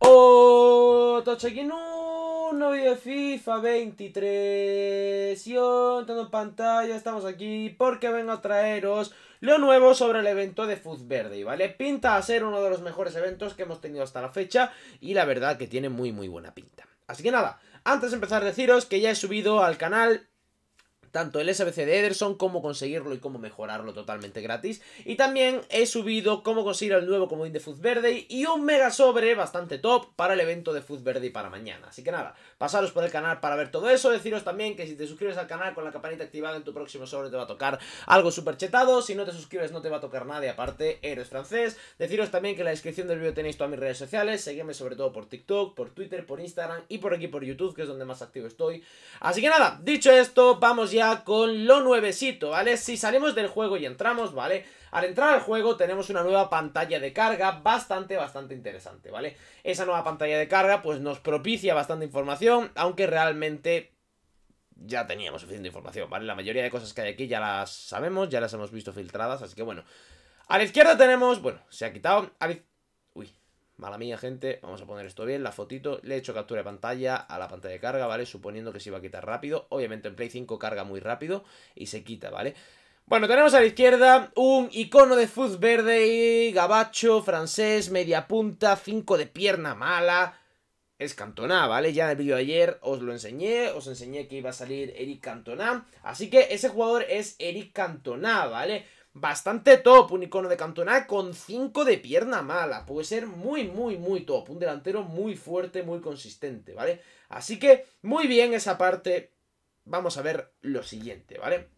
oh check en un nuevo de FIFA 23. Y entrando en pantalla, estamos aquí porque vengo a traeros lo nuevo sobre el evento de Food Verde, Y ¿vale? Pinta a ser uno de los mejores eventos que hemos tenido hasta la fecha y la verdad que tiene muy muy buena pinta. Así que nada, antes de empezar deciros que ya he subido al canal tanto el SBC de Ederson, cómo conseguirlo y cómo mejorarlo totalmente gratis. Y también he subido cómo conseguir el nuevo comodín de Food Verde y un mega sobre bastante top para el evento de Food Verde para mañana. Así que nada, pasaros por el canal para ver todo eso. Deciros también que si te suscribes al canal con la campanita activada en tu próximo sobre te va a tocar algo súper chetado. Si no te suscribes no te va a tocar nada aparte eres francés. Deciros también que en la descripción del vídeo tenéis todas mis redes sociales. Seguidme sobre todo por TikTok, por Twitter, por Instagram y por aquí por YouTube, que es donde más activo estoy. Así que nada, dicho esto, vamos ya con lo nuevecito, ¿vale? Si salimos del juego y entramos, ¿vale? Al entrar al juego tenemos una nueva pantalla de carga bastante, bastante interesante, ¿vale? Esa nueva pantalla de carga pues nos propicia bastante información, aunque realmente ya teníamos suficiente información, ¿vale? La mayoría de cosas que hay aquí ya las sabemos, ya las hemos visto filtradas, así que bueno. A la izquierda tenemos, bueno, se ha quitado, a la, Mala mía, gente. Vamos a poner esto bien, la fotito. Le he hecho captura de pantalla a la pantalla de carga, ¿vale? Suponiendo que se iba a quitar rápido. Obviamente en Play 5 carga muy rápido y se quita, ¿vale? Bueno, tenemos a la izquierda un icono de fuz verde, y gabacho, francés, media punta, 5 de pierna mala. Es Cantona, ¿vale? Ya en el vídeo de ayer os lo enseñé, os enseñé que iba a salir Eric Cantona. Así que ese jugador es Eric Cantona, ¿vale? bastante top. Un icono de Cantona con 5 de pierna mala. Puede ser muy, muy, muy top. Un delantero muy fuerte, muy consistente, ¿vale? Así que muy bien esa parte. Vamos a ver lo siguiente, ¿vale?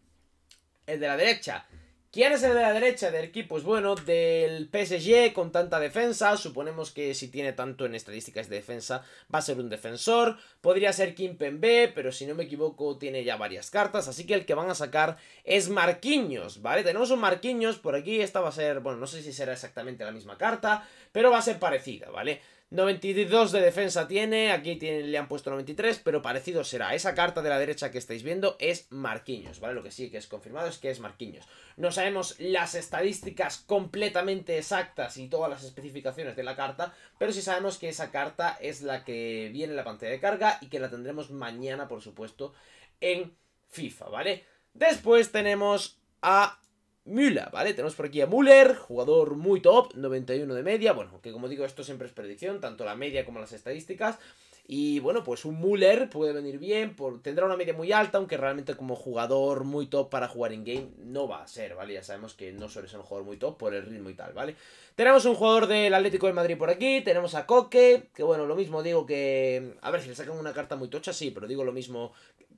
El de la derecha, ¿Quién es el de la derecha del equipo? Pues bueno, del PSG con tanta defensa, suponemos que si tiene tanto en estadísticas de defensa va a ser un defensor, podría ser B, pero si no me equivoco tiene ya varias cartas, así que el que van a sacar es Marquinhos, ¿vale? Tenemos un Marquinhos por aquí, esta va a ser, bueno, no sé si será exactamente la misma carta, pero va a ser parecida, ¿vale? vale 92 de defensa tiene, aquí le han puesto 93, pero parecido será. Esa carta de la derecha que estáis viendo es Marquiños, ¿vale? Lo que sí que es confirmado es que es Marquiños. No sabemos las estadísticas completamente exactas y todas las especificaciones de la carta, pero sí sabemos que esa carta es la que viene en la pantalla de carga y que la tendremos mañana, por supuesto, en FIFA, ¿vale? Después tenemos a Müller, ¿vale? Tenemos por aquí a Müller, jugador muy top, 91 de media, bueno, que como digo, esto siempre es predicción, tanto la media como las estadísticas, y bueno, pues un Müller puede venir bien, por, tendrá una media muy alta, aunque realmente como jugador muy top para jugar en game no va a ser, ¿vale? Ya sabemos que no suele ser un jugador muy top por el ritmo y tal, ¿vale? Tenemos un jugador del Atlético de Madrid por aquí, tenemos a Coque, que bueno, lo mismo digo que... A ver, si le sacan una carta muy tocha, sí, pero digo lo mismo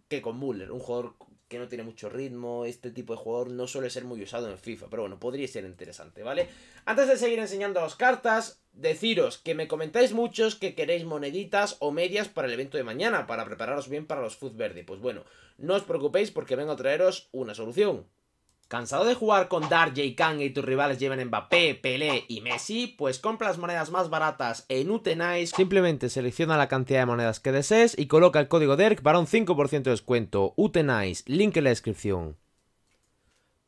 que con Müller, un jugador que no tiene mucho ritmo, este tipo de jugador no suele ser muy usado en FIFA, pero bueno, podría ser interesante, ¿vale? Antes de seguir enseñando las cartas, deciros que me comentáis muchos que queréis moneditas o medias para el evento de mañana, para prepararos bien para los Food Verde. Pues bueno, no os preocupéis porque vengo a traeros una solución. ¿Cansado de jugar con Darje Kang y tus rivales lleven Mbappé, Pelé y Messi? Pues compra las monedas más baratas en Utenice. Simplemente selecciona la cantidad de monedas que desees y coloca el código DERC para un 5% de descuento. Utenice, link en la descripción.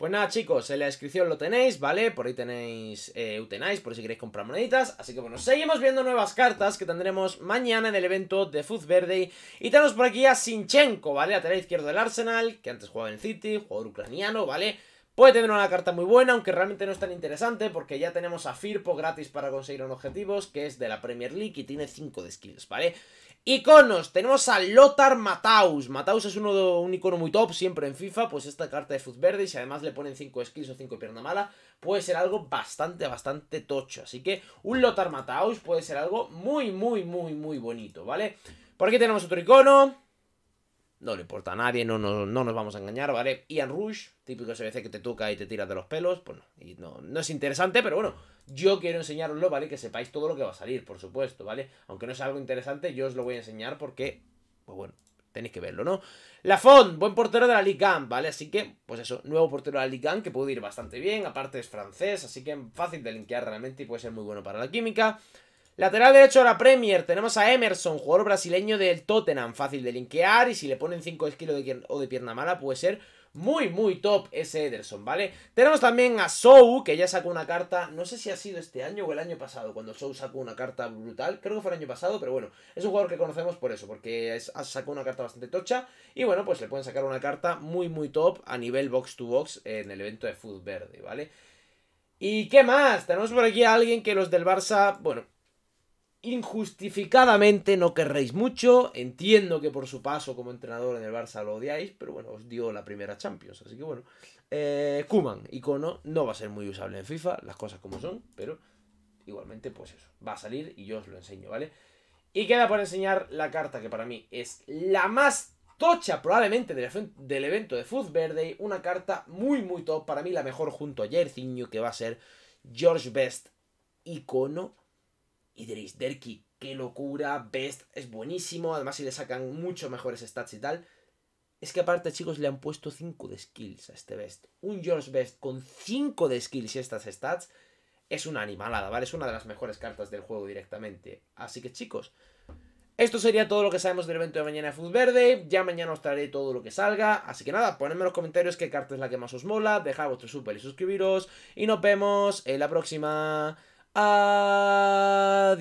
Pues nada, chicos, en la descripción lo tenéis, ¿vale? Por ahí tenéis eh, por si queréis comprar moneditas. Así que bueno, seguimos viendo nuevas cartas que tendremos mañana en el evento de Food Verde. Y tenemos por aquí a Sinchenko, ¿vale? Lateral izquierdo del Arsenal, que antes jugaba en City, jugador ucraniano, ¿vale? Puede tener una carta muy buena, aunque realmente no es tan interesante, porque ya tenemos a Firpo gratis para conseguir unos objetivos, que es de la Premier League y tiene 5 de skills, ¿vale? Iconos, tenemos a Lothar Mataus. Mataus es uno un icono muy top siempre en FIFA, pues esta carta de Fuz Verde, y si además le ponen 5 skills o 5 pierna mala, puede ser algo bastante, bastante tocho. Así que un Lothar Mataus puede ser algo muy, muy, muy, muy bonito, ¿vale? Por aquí tenemos otro icono, no le importa a nadie, no, no, nos vamos a engañar, ¿vale? Ian Rush, típico veces que te toca y te tiras de los pelos, pues no, y no, no es interesante, pero bueno, yo quiero enseñaroslo, ¿vale? Que sepáis todo lo que va a salir, por supuesto, ¿vale? Aunque no es algo interesante, yo os lo voy a enseñar porque, pues bueno, tenéis que verlo, ¿no? Lafont, buen portero de la Ligue ¿vale? Así que, pues eso, nuevo portero de la Ligue que puede ir bastante bien, aparte es francés, así que fácil de linkear realmente y puede ser muy bueno para la química. Lateral derecho de la Premier, tenemos a Emerson, jugador brasileño del Tottenham, fácil de linkear y si le ponen 5 esquilos de, o de pierna mala puede ser muy, muy top ese Ederson, ¿vale? Tenemos también a Sou, que ya sacó una carta, no sé si ha sido este año o el año pasado, cuando Sou sacó una carta brutal, creo que fue el año pasado, pero bueno, es un jugador que conocemos por eso, porque sacó una carta bastante tocha y bueno, pues le pueden sacar una carta muy, muy top a nivel box to box en el evento de Food Verde, ¿vale? ¿Y qué más? Tenemos por aquí a alguien que los del Barça, bueno, injustificadamente no querréis mucho. Entiendo que por su paso como entrenador en el Barça lo odiáis, pero bueno, os dio la primera Champions. Así que bueno, eh, Kuman, icono, no va a ser muy usable en FIFA, las cosas como son, pero igualmente, pues eso, va a salir y yo os lo enseño, ¿vale? Y queda por enseñar la carta que para mí es la más tocha probablemente del, evento de Food Verde. Una carta muy, muy top. Para mí la mejor junto a Jairzinho, que va a ser George Best, icono y diréis, Derki, qué locura, Best es buenísimo, además si le sacan mucho mejores stats y tal. Es que aparte, chicos, le han puesto 5 de skills a este Best. Un George Best con 5 de skills y estas stats es una animalada, ¿vale? Es una de las mejores cartas del juego directamente. Así que, chicos, esto sería todo lo que sabemos del evento de mañana de Food Verde. Ya mañana os traeré todo lo que salga. Así que nada, ponedme en los comentarios qué carta es la que más os mola. Dejad vuestro súper y suscribiros. Y nos vemos en la próxima. Adiós.